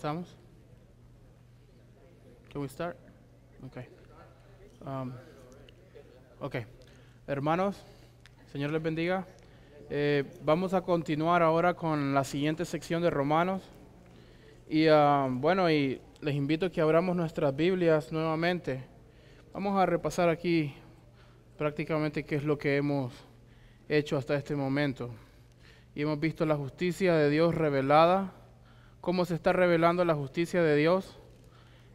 ¿Puedo Can we start? Okay. Um, ok. Hermanos, Señor les bendiga. Eh, vamos a continuar ahora con la siguiente sección de Romanos. Y um, bueno, y les invito a que abramos nuestras Biblias nuevamente. Vamos a repasar aquí prácticamente qué es lo que hemos hecho hasta este momento. Y hemos visto la justicia de Dios revelada cómo se está revelando la justicia de Dios.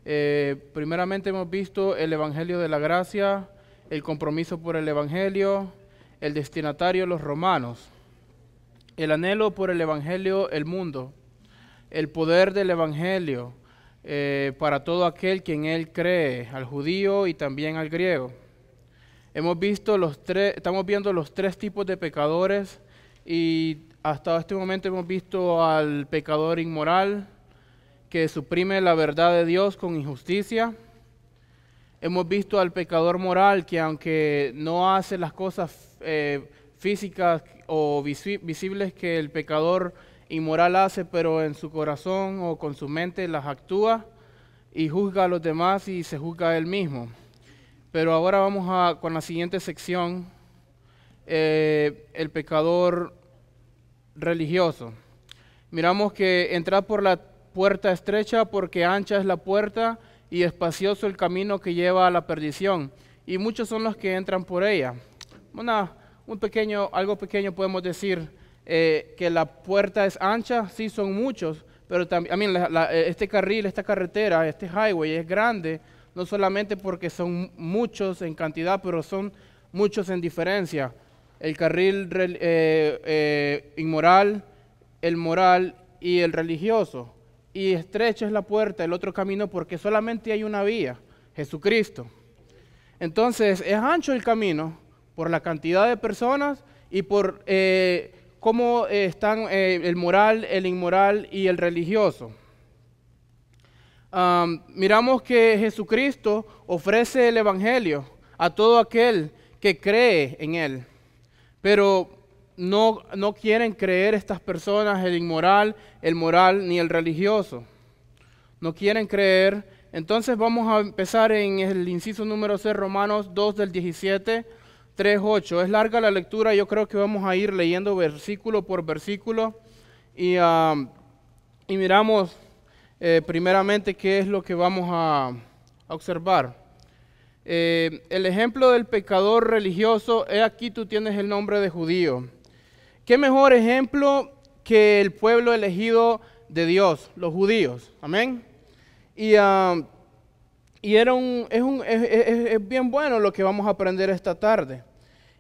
Eh, primeramente hemos visto el Evangelio de la Gracia, el compromiso por el Evangelio, el destinatario los romanos, el anhelo por el Evangelio el mundo, el poder del Evangelio eh, para todo aquel quien él cree, al judío y también al griego. Hemos visto los tres, estamos viendo los tres tipos de pecadores y hasta este momento hemos visto al pecador inmoral que suprime la verdad de Dios con injusticia. Hemos visto al pecador moral que aunque no hace las cosas eh, físicas o visibles que el pecador inmoral hace, pero en su corazón o con su mente las actúa y juzga a los demás y se juzga a él mismo. Pero ahora vamos a, con la siguiente sección, eh, el pecador religioso. Miramos que entrar por la puerta estrecha porque ancha es la puerta y espacioso el camino que lleva a la perdición. Y muchos son los que entran por ella. Una, un pequeño, algo pequeño podemos decir eh, que la puerta es ancha, sí son muchos, pero también, eh, este carril, esta carretera, este highway es grande, no solamente porque son muchos en cantidad, pero son muchos en diferencia el carril eh, eh, inmoral, el moral y el religioso. Y estrecha es la puerta, el otro camino, porque solamente hay una vía, Jesucristo. Entonces es ancho el camino por la cantidad de personas y por eh, cómo están el moral, el inmoral y el religioso. miramos que Jesucristo ofrece el Evangelio a todo aquel que cree en Él. Pero no, quieren creer estas personas el inmoral, el moral ni el religioso. No quieren creer. Entonces vamos a empezar en el inciso número 6, Romanos 2 del 17, 3, 8. Es larga la lectura, yo creo que vamos a ir leyendo versículo por versículo y, um, miramos eh, primeramente qué es lo que vamos a observar. Eh, el ejemplo del pecador religioso, es aquí tú tienes el nombre de judío. ¿Qué mejor ejemplo que el pueblo elegido de Dios, los judíos? Amén. Y, ah, era un, es, bien bueno lo que vamos a aprender esta tarde.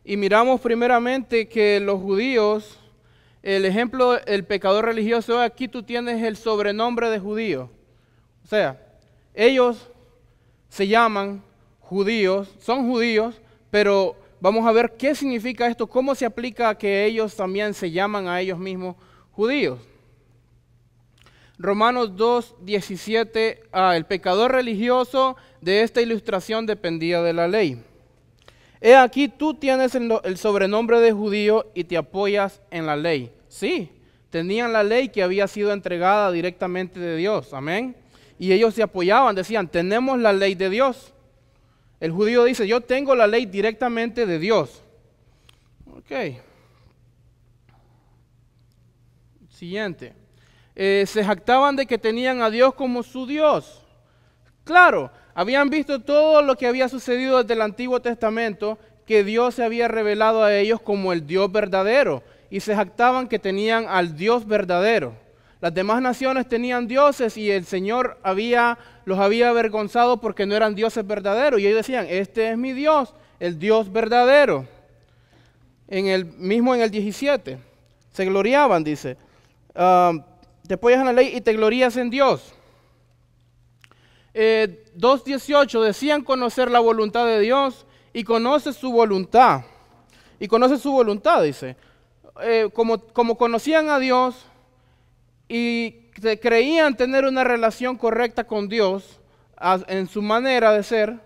Y miramos primeramente que los judíos, el ejemplo, del pecador religioso, aquí tú tienes el sobrenombre de judío. O sea, ellos se llaman judíos, son judíos, pero vamos a ver qué significa esto, cómo se aplica a que ellos también se llaman a ellos mismos judíos. Romanos 2, 17, ah, el pecador religioso de esta ilustración dependía de la ley. He aquí tú tienes el sobrenombre de judío y te apoyas en la ley. Sí, tenían la ley que había sido entregada directamente de Dios, amén. Y ellos se apoyaban, decían, tenemos la ley de Dios. El judío dice, yo tengo la ley directamente de Dios. Ok. Siguiente. Eh, se jactaban de que tenían a Dios como su Dios. Claro, habían visto todo lo que había sucedido desde el Antiguo Testamento, que Dios se había revelado a ellos como el Dios verdadero, y se jactaban que tenían al Dios verdadero. Las demás naciones tenían dioses y el Señor había, los había avergonzado porque no eran dioses verdaderos. Y ellos decían, este es mi Dios, el Dios verdadero. En el, mismo en el 17, se gloriaban, dice. Después ah, te la ley y te glorías en Dios. 2.18, eh, decían conocer la voluntad de Dios y conoce su voluntad. Y conoce su voluntad, dice. Eh, como, como conocían a Dios, y creían tener una relación correcta con Dios en su manera de ser,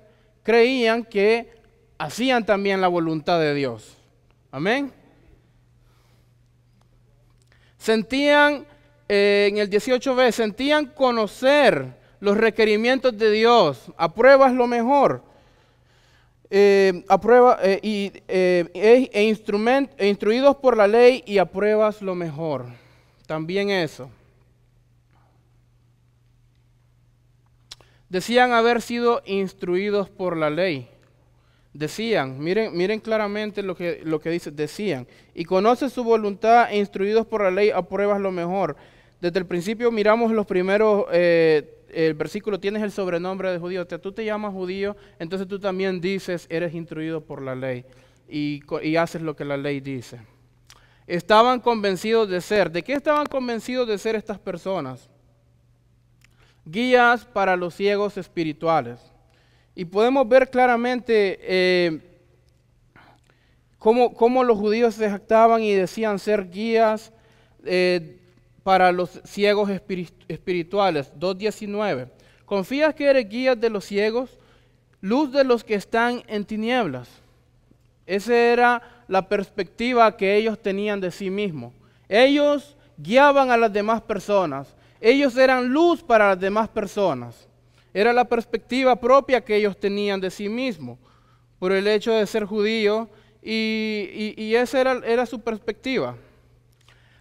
creían que hacían también la voluntad de Dios. Amén. Sentían, eh, en el 18b, sentían conocer los requerimientos de Dios. Apruebas lo mejor. Eh, aprueba, eh, e, e instruidos por la ley y apruebas lo mejor. También eso. Decían haber sido instruidos por la ley. Decían, miren, miren claramente lo que, lo que dice, decían, y conoce su voluntad, instruidos por la ley, apruebas lo mejor. Desde el principio miramos los primeros, eh, el versículo, tienes el sobrenombre de judío, tú te llamas judío, entonces tú también dices, eres instruido por la ley, y, y haces lo que la ley dice. Estaban convencidos de ser, ¿de qué estaban convencidos de ser estas personas? guías para los ciegos espirituales. Y podemos ver claramente eh, cómo, los judíos se jactaban y decían ser guías eh, para los ciegos espirituales. 2.19. Confías que eres guía de los ciegos, luz de los que están en tinieblas. Esa era la perspectiva que ellos tenían de sí mismos. Ellos guiaban a las demás personas, ellos eran luz para las demás personas. Era la perspectiva propia que ellos tenían de sí mismos por el hecho de ser judío y, esa era, su perspectiva.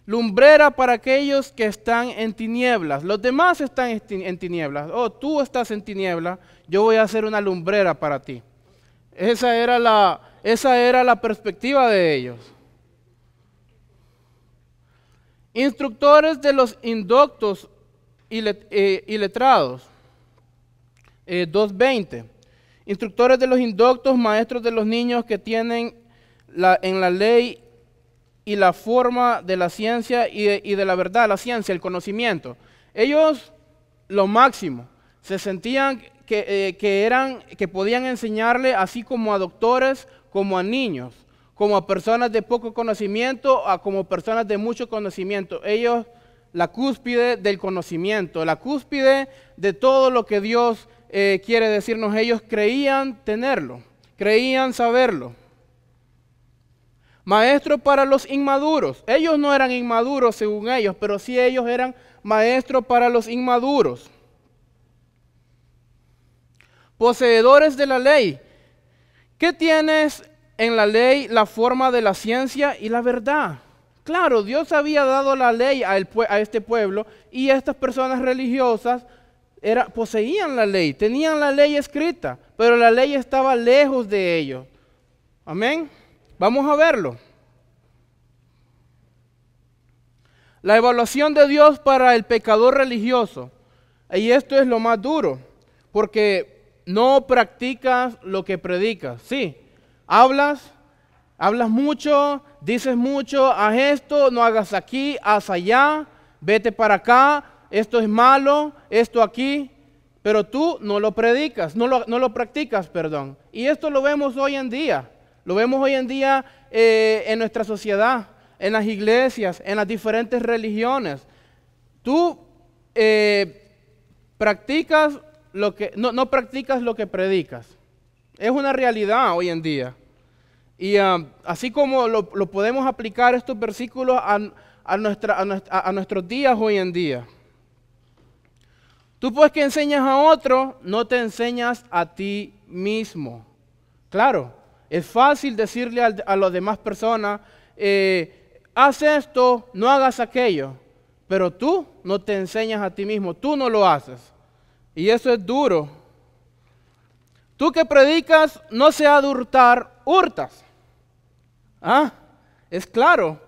Lumbrera para aquellos que están en tinieblas. Los demás están en tinieblas. Oh, tú estás en tinieblas, yo voy a hacer una lumbrera para ti. esa era la perspectiva de ellos instructores de los inductos eh, y, letrados. 2.20. Eh, instructores de los inductos, maestros de los niños que tienen en la ley y la forma de la ciencia y de, la verdad, la ciencia, el conocimiento. Ellos, lo máximo, se sentían que, eh, eran, que podían enseñarle así como a doctores, como a niños como a personas de poco conocimiento a como personas de mucho conocimiento. Ellos, la cúspide del conocimiento, la cúspide de todo lo que Dios eh, quiere decirnos, ellos creían tenerlo, creían saberlo. Maestro para los inmaduros. Ellos no eran inmaduros según ellos, pero sí ellos eran maestros para los inmaduros. Poseedores de la ley. ¿Qué tienes en la ley la forma de la ciencia y la verdad. Claro, Dios había dado la ley a, este pueblo y estas personas religiosas era, poseían la ley, tenían la ley escrita, pero la ley estaba lejos de ellos. Amén. Vamos a verlo. La evaluación de Dios para el pecador religioso. Y esto es lo más duro, porque no practicas lo que predicas. Sí, Hablas, hablas mucho, dices mucho, haz esto, no hagas aquí, haz allá, vete para acá, esto es malo, esto aquí, pero tú no lo predicas, no lo, practicas, perdón. Y esto lo vemos hoy en día, lo vemos hoy en día eh, en nuestra sociedad, en las iglesias, en las diferentes religiones. Tú eh, practicas lo que, no practicas lo que predicas. Es una realidad hoy en día. Y ah, así como lo, podemos aplicar estos versículos a, nuestros días hoy en día. Tú pues que enseñas a otro, no te enseñas a ti mismo. Claro, es fácil decirle a las demás personas, eh, haz esto, no hagas aquello, pero tú no te enseñas a ti mismo, tú no lo haces. Y eso es duro Tú que predicas, no se ha de hurtar, hurtas. Ah, es claro,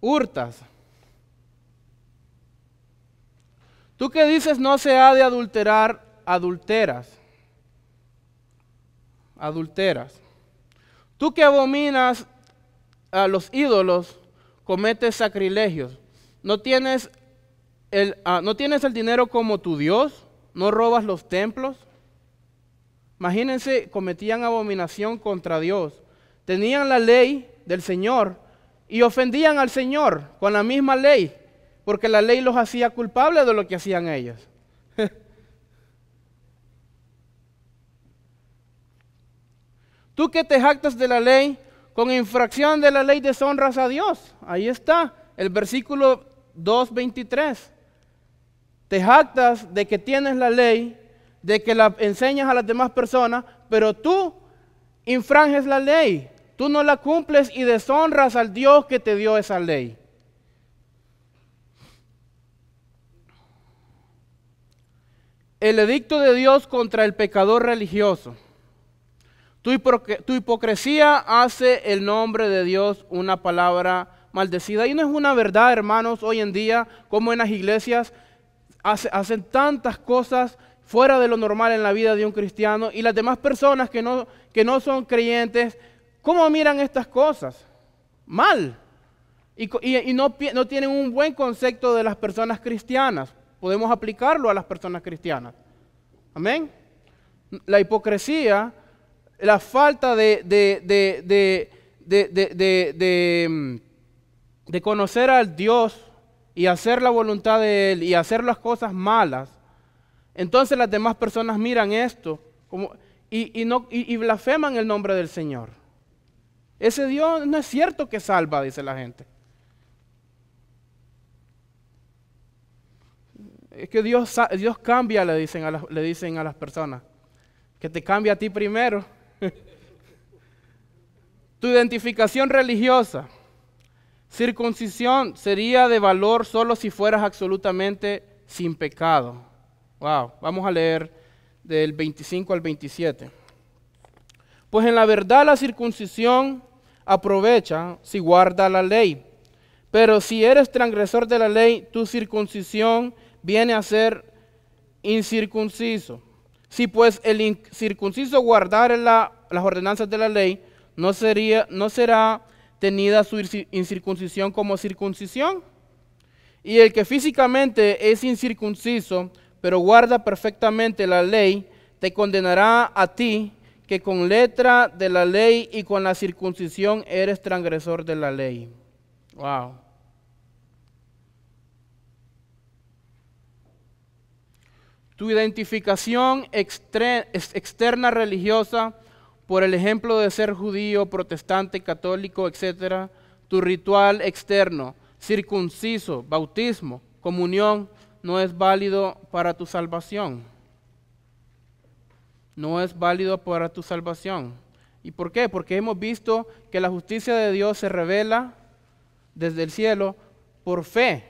hurtas. Tú que dices no se ha de adulterar, adulteras. Adulteras. Tú que abominas a los ídolos, cometes sacrilegios. No tienes el, ah, no tienes el dinero como tu Dios, no robas los templos. Imagínense, cometían abominación contra Dios. Tenían la ley del Señor y ofendían al Señor con la misma ley, porque la ley los hacía culpables de lo que hacían ellos. Tú que te jactas de la ley, con infracción de la ley deshonras a Dios. Ahí está, el versículo 2.23. Te jactas de que tienes la ley de que la enseñas a las demás personas, pero tú infranges la ley. Tú no la cumples y deshonras al Dios que te dio esa ley. El edicto de Dios contra el pecador religioso. Tu, hipocresía hace el nombre de Dios una palabra maldecida. Y no es una verdad, hermanos, hoy en día, como en las iglesias hacen tantas cosas fuera de lo normal en la vida de un cristiano y las demás personas que no, que no son creyentes, ¿cómo miran estas cosas? Mal. Y, y, no, no tienen un buen concepto de las personas cristianas. Podemos aplicarlo a las personas cristianas. Amén. La hipocresía, la falta de, de, de, de conocer al Dios y hacer la voluntad de Él y hacer las cosas malas entonces las demás personas miran esto y, blasfeman el nombre del Señor. Ese Dios no es cierto que salva, dice la gente. Es que Dios, cambia, le dicen, a le dicen a las personas. Que te cambia a ti primero. tu identificación religiosa. Circuncisión sería de valor solo si fueras absolutamente sin pecado. Wow, vamos a leer del 25 al 27. Pues en la verdad la circuncisión aprovecha si guarda la ley. Pero si eres transgresor de la ley, tu circuncisión viene a ser incircunciso. Si pues el incircunciso guardar la, las ordenanzas de la ley, no, sería, no será tenida su incircuncisión como circuncisión. Y el que físicamente es incircunciso, pero guarda perfectamente la ley, te condenará a ti, que con letra de la ley y con la circuncisión eres transgresor de la ley. Wow. Tu identificación externa religiosa por el ejemplo de ser judío, protestante, católico, etc. Tu ritual externo, circunciso, bautismo, comunión, no es válido para tu salvación. No es válido para tu salvación. ¿Y por qué? Porque hemos visto que la justicia de Dios se revela desde el cielo por fe.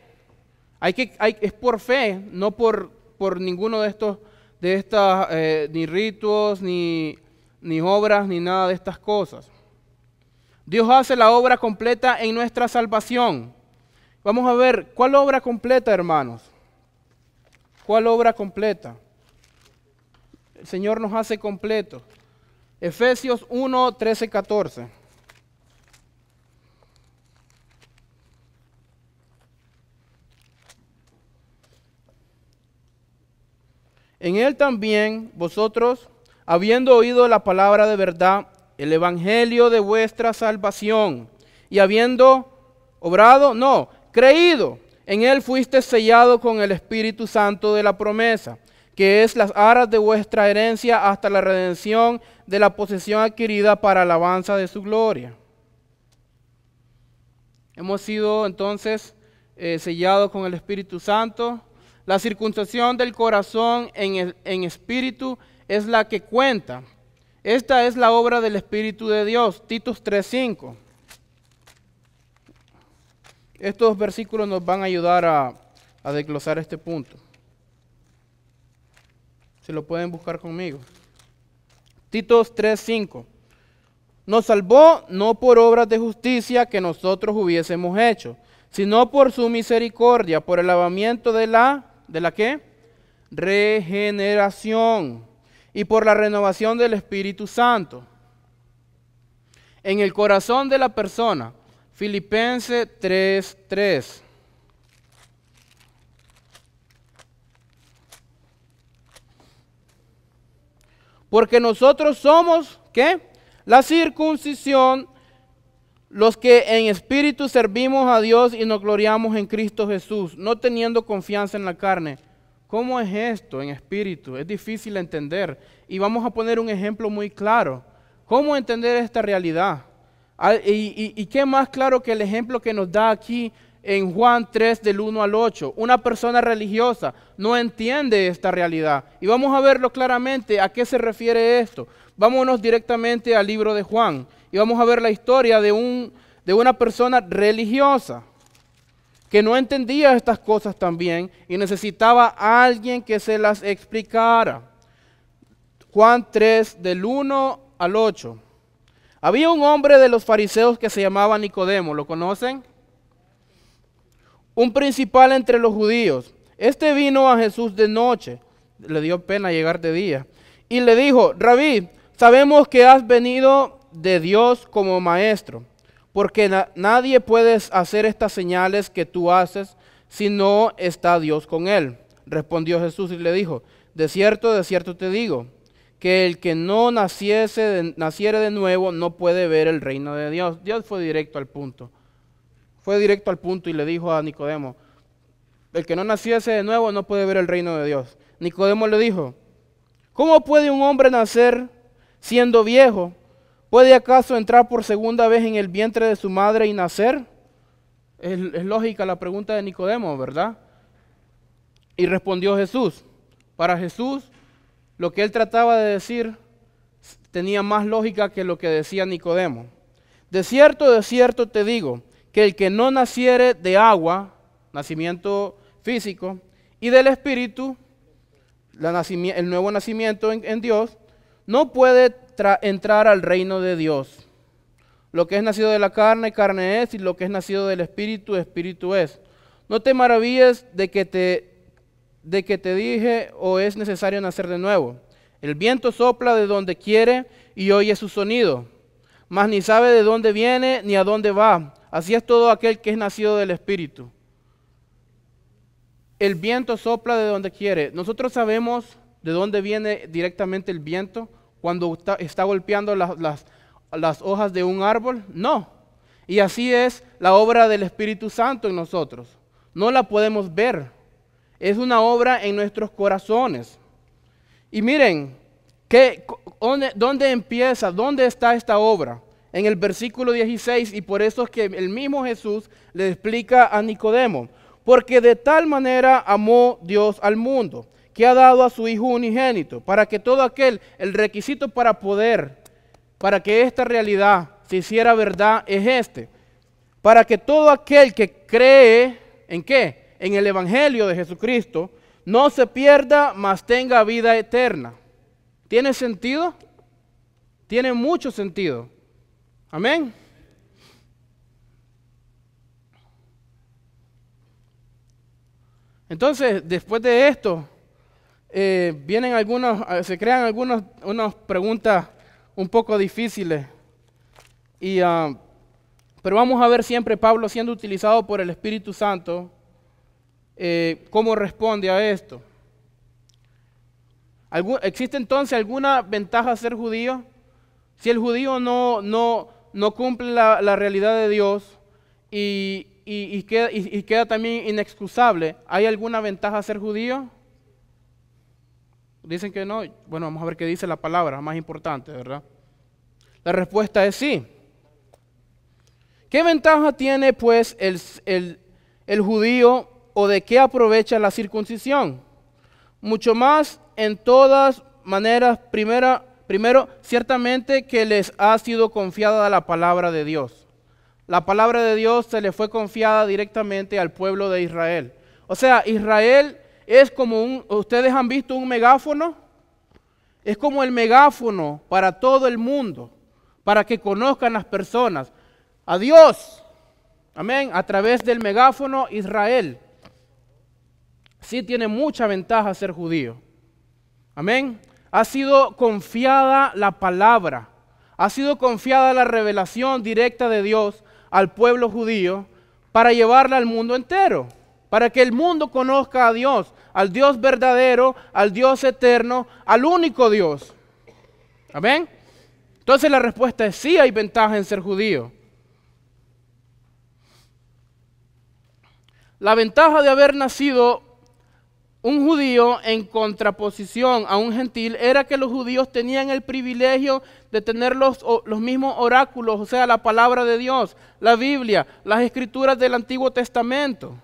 Hay que, hay, es por fe, no por, por ninguno de estos, de estas, eh, ni ritos, ni, ni obras, ni nada de estas cosas. Dios hace la obra completa en nuestra salvación. Vamos a ver, ¿cuál obra completa, hermanos? ¿Cuál obra completa? El Señor nos hace completo. Efesios 1, 13, 14. En él también vosotros, habiendo oído la palabra de verdad, el evangelio de vuestra salvación, y habiendo obrado, no, creído, en él fuiste sellado con el Espíritu Santo de la promesa, que es las aras de vuestra herencia hasta la redención de la posesión adquirida para alabanza de su gloria. Hemos sido entonces eh, sellados con el Espíritu Santo. La circuncisión del corazón en, en espíritu es la que cuenta. Esta es la obra del Espíritu de Dios, Titus 3.5. Estos versículos nos van a ayudar a, desglosar este punto. Se lo pueden buscar conmigo. Tito 3:5. Nos salvó no por obras de justicia que nosotros hubiésemos hecho, sino por su misericordia, por el lavamiento de la de la qué? Regeneración y por la renovación del Espíritu Santo. En el corazón de la persona Filipense 3:3. Porque nosotros somos, ¿qué? La circuncisión, los que en espíritu servimos a Dios y nos gloriamos en Cristo Jesús, no teniendo confianza en la carne. ¿Cómo es esto en espíritu? Es difícil entender. Y vamos a poner un ejemplo muy claro. ¿Cómo entender esta realidad? Ah, y, qué más claro que el ejemplo que nos da aquí en Juan 3 del 1 al 8. Una persona religiosa no entiende esta realidad. Y vamos a verlo claramente a qué se refiere esto. Vámonos directamente al libro de Juan y vamos a ver la historia de, un, de una persona religiosa que no entendía estas cosas también y necesitaba a alguien que se las explicara. Juan 3 del 1 al 8. Había un hombre de los fariseos que se llamaba Nicodemo, ¿lo conocen? Un principal entre los judíos. Este vino a Jesús de noche, le dio pena llegar de día, y le dijo, Rabí, sabemos que has venido de Dios como maestro, porque nadie puede hacer estas señales que tú haces si no está Dios con él. Respondió Jesús y le dijo, de cierto, de cierto te digo que el que no naciese de, naciere de nuevo no puede ver el reino de Dios. Dios fue directo al punto. Fue directo al punto y le dijo a Nicodemo, el que no naciese de nuevo no puede ver el reino de Dios. Nicodemo le dijo, ¿cómo puede un hombre nacer siendo viejo? ¿Puede acaso entrar por segunda vez en el vientre de su madre y nacer? es lógica la pregunta de Nicodemo, ¿verdad? Y respondió Jesús. Para Jesús lo que él trataba de decir tenía más lógica que lo que decía Nicodemo. De cierto, de cierto te digo, que el que no naciere de agua, nacimiento físico, y del espíritu, el nuevo nacimiento en, en Dios, no puede entrar al reino de Dios. Lo que es nacido de la carne, carne es, y lo que es nacido del espíritu, espíritu es. No te maravilles de que te de que te dije o es necesario nacer de nuevo. El viento sopla de donde quiere y oye su sonido, mas ni sabe de dónde viene ni a dónde va. Así es todo aquel que es nacido del Espíritu. El viento sopla de donde quiere. Nosotros sabemos de dónde viene directamente el viento cuando está, golpeando las hojas de un árbol. No. Y así es la obra del Espíritu Santo en nosotros. No la podemos ver es una obra en nuestros corazones. Y miren, ¿qué, dónde, ¿dónde empieza? ¿Dónde está esta obra? En el versículo 16, y por eso es que el mismo Jesús le explica a Nicodemo, porque de tal manera amó Dios al mundo, que ha dado a su Hijo unigénito, para que todo aquel, el requisito para poder, para que esta realidad se hiciera verdad es este, para que todo aquel que cree, ¿en qué? en el Evangelio de Jesucristo no se pierda, mas tenga vida eterna. ¿Tiene sentido? Tiene mucho sentido. Amén. Entonces, después de esto, eh, vienen algunos, eh, se crean algunas preguntas un poco difíciles. Y, ah, pero vamos a ver siempre Pablo siendo utilizado por el Espíritu Santo eh, cómo responde a esto. ¿Existe entonces alguna ventaja ser judío? Si el judío no, no, no cumple la, realidad de Dios y, queda, también inexcusable, ¿hay alguna ventaja ser judío? Dicen que no. Bueno, vamos a ver qué dice la palabra, más importante, ¿verdad? La respuesta es sí. ¿Qué ventaja tiene pues el, el, el judío ¿O de qué aprovecha la circuncisión? Mucho más en todas maneras, primera, primero, ciertamente que les ha sido confiada la palabra de Dios. La palabra de Dios se le fue confiada directamente al pueblo de Israel. O sea, Israel es como un, ustedes han visto un megáfono, es como el megáfono para todo el mundo, para que conozcan las personas. A Dios, amén, a través del megáfono Israel sí tiene mucha ventaja ser judío. Amén. Ha sido confiada la palabra, ha sido confiada la revelación directa de Dios al pueblo judío para llevarla al mundo entero, para que el mundo conozca a Dios, al Dios verdadero, al Dios eterno, al único Dios. Amén. Entonces la respuesta es sí hay ventaja en ser judío. La ventaja de haber nacido un judío en contraposición a un gentil era que los judíos tenían el privilegio de tener los, mismos oráculos, o sea, la palabra de Dios, la Biblia, las escrituras del Antiguo Testamento.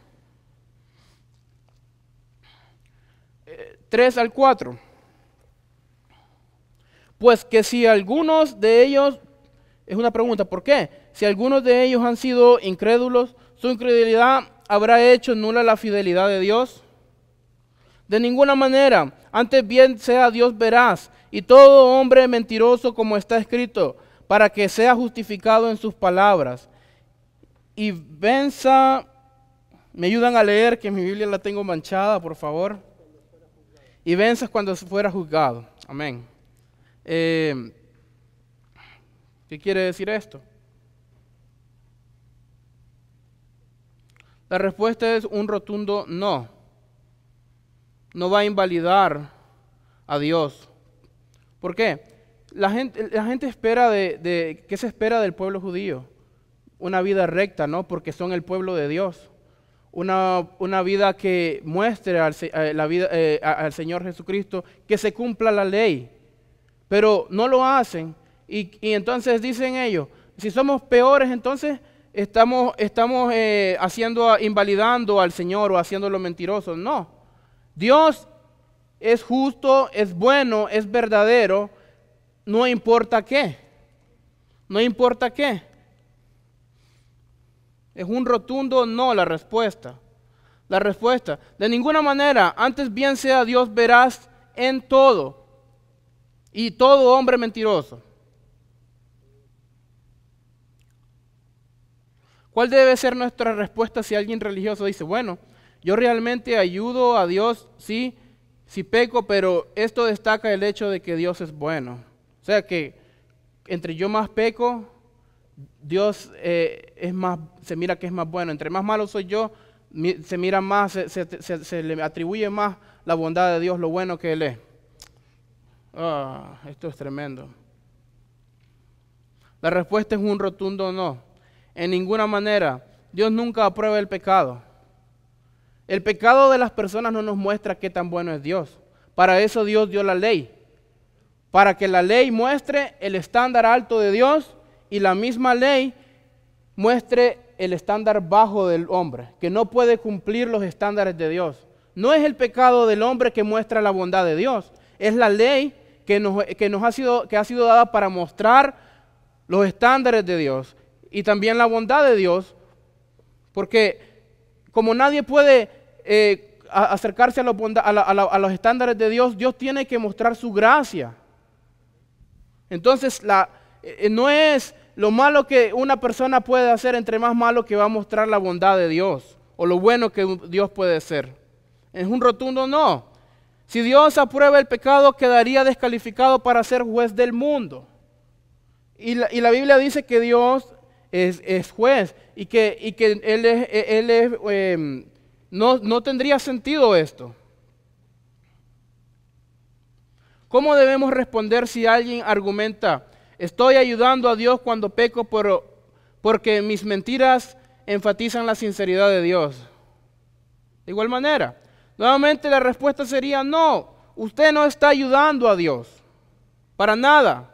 3 eh, al 4. Pues que si algunos de ellos, es una pregunta, ¿por qué? Si algunos de ellos han sido incrédulos, su incredulidad habrá hecho nula la fidelidad de Dios. De ninguna manera. Antes bien sea Dios verás y todo hombre mentiroso como está escrito, para que sea justificado en sus palabras. Y venza, me ayudan a leer que mi Biblia la tengo manchada, por favor. Y venza cuando fuera juzgado. Amén. Eh, ¿Qué quiere decir esto? La respuesta es un rotundo no no va a invalidar a Dios. ¿Por qué? La gente, la gente espera de, de, ¿Qué se espera del pueblo judío? Una vida recta, ¿no? Porque son el pueblo de Dios. Una, vida que muestre al, eh, la vida, eh, al Señor Jesucristo, que se cumpla la ley. Pero no lo hacen. Y, entonces dicen ellos, si somos peores, entonces estamos, estamos eh, haciendo, invalidando al Señor o haciéndolo mentiroso. No, Dios es justo, es bueno, es verdadero, no importa qué. No importa qué. Es un rotundo no la respuesta. La respuesta. De ninguna manera, antes bien sea Dios verás en todo. Y todo hombre mentiroso. ¿Cuál debe ser nuestra respuesta si alguien religioso dice, bueno, yo realmente ayudo a Dios, sí, sí peco, pero esto destaca el hecho de que Dios es bueno. O sea que entre yo más peco, Dios eh, es más, se mira que es más bueno. Entre más malo soy yo, se mira más, se, le atribuye más la bondad de Dios, lo bueno que Él es. Ah, esto es tremendo. La respuesta es un rotundo no. En ninguna manera. Dios nunca aprueba el pecado. El pecado de las personas no nos muestra qué tan bueno es Dios. Para eso Dios dio la ley. Para que la ley muestre el estándar alto de Dios y la misma ley muestre el estándar bajo del hombre, que no puede cumplir los estándares de Dios. No es el pecado del hombre que muestra la bondad de Dios, es la ley que, nos, ha, sido, que ha sido dada para mostrar los estándares de Dios y también la bondad de Dios, porque como nadie puede eh, acercarse a los, estándares de Dios, Dios tiene que mostrar su gracia. Entonces, eh, no es lo malo que una persona puede hacer, entre más malo que va a mostrar la bondad de Dios o lo bueno que Dios puede ser. Es un rotundo no. Si Dios aprueba el pecado, quedaría descalificado para ser juez del mundo. y la Biblia dice que Dios es, juez y que, él em, no, tendría sentido esto. ¿Cómo debemos responder si alguien argumenta, estoy ayudando a Dios cuando peco porque mis mentiras enfatizan la sinceridad de Dios? De igual manera, nuevamente la respuesta sería no, usted no está ayudando a Dios, para nada.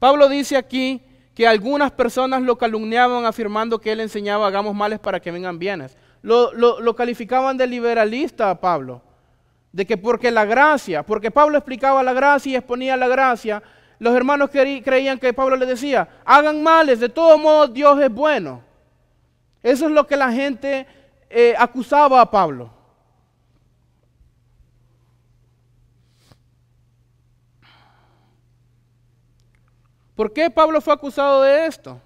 Pablo dice aquí que algunas personas lo calumniaban afirmando que él enseñaba hagamos males para que vengan bienes. Lo, calificaban de liberalista a Pablo, de que porque la gracia, porque Pablo explicaba la gracia y exponía la gracia, los hermanos creían que Pablo le decía, hagan males, de todos modos Dios es bueno. Eso es lo que la gente eh, acusaba a Pablo. ¿Por qué Pablo fue acusado de esto?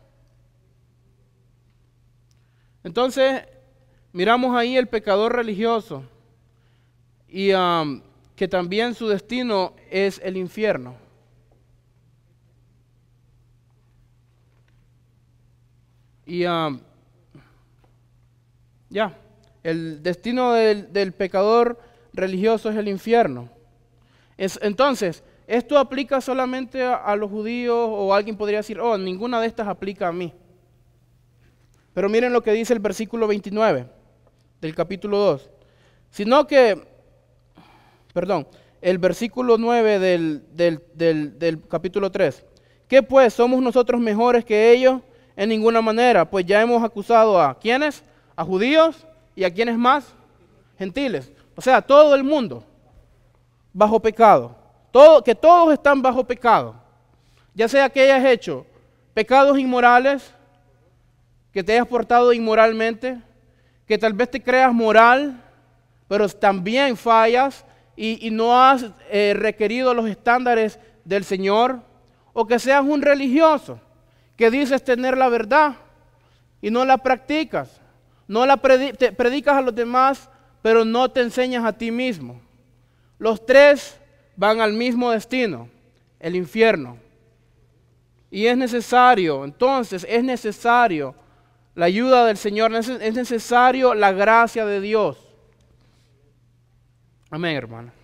Entonces, miramos ahí el pecador religioso y um, que también su destino es el infierno. Y um, ya, el destino del, pecador religioso es el infierno. entonces, ¿Esto aplica solamente a, los judíos o alguien podría decir, oh, ninguna de estas aplica a mí? Pero miren lo que dice el versículo 29 del capítulo 2. Sino que, perdón, el versículo 9 del, capítulo 3. ¿Qué pues? ¿Somos nosotros mejores que ellos? En ninguna manera, pues ya hemos acusado a quiénes, A judíos y a quienes más? Gentiles. O sea, todo el mundo bajo pecado que todos están bajo pecado. Ya sea que hayas hecho pecados inmorales, que te hayas portado inmoralmente, que tal vez te creas moral, pero también fallas y, no has eh, requerido los estándares del Señor, o que seas un religioso que dices tener la verdad y no la practicas, no la predicas a los demás, pero no te enseñas a ti mismo. Los tres van al mismo destino, el infierno. Y es necesario, entonces es necesario la ayuda del Señor, es necesario la gracia de Dios. Amén, hermano.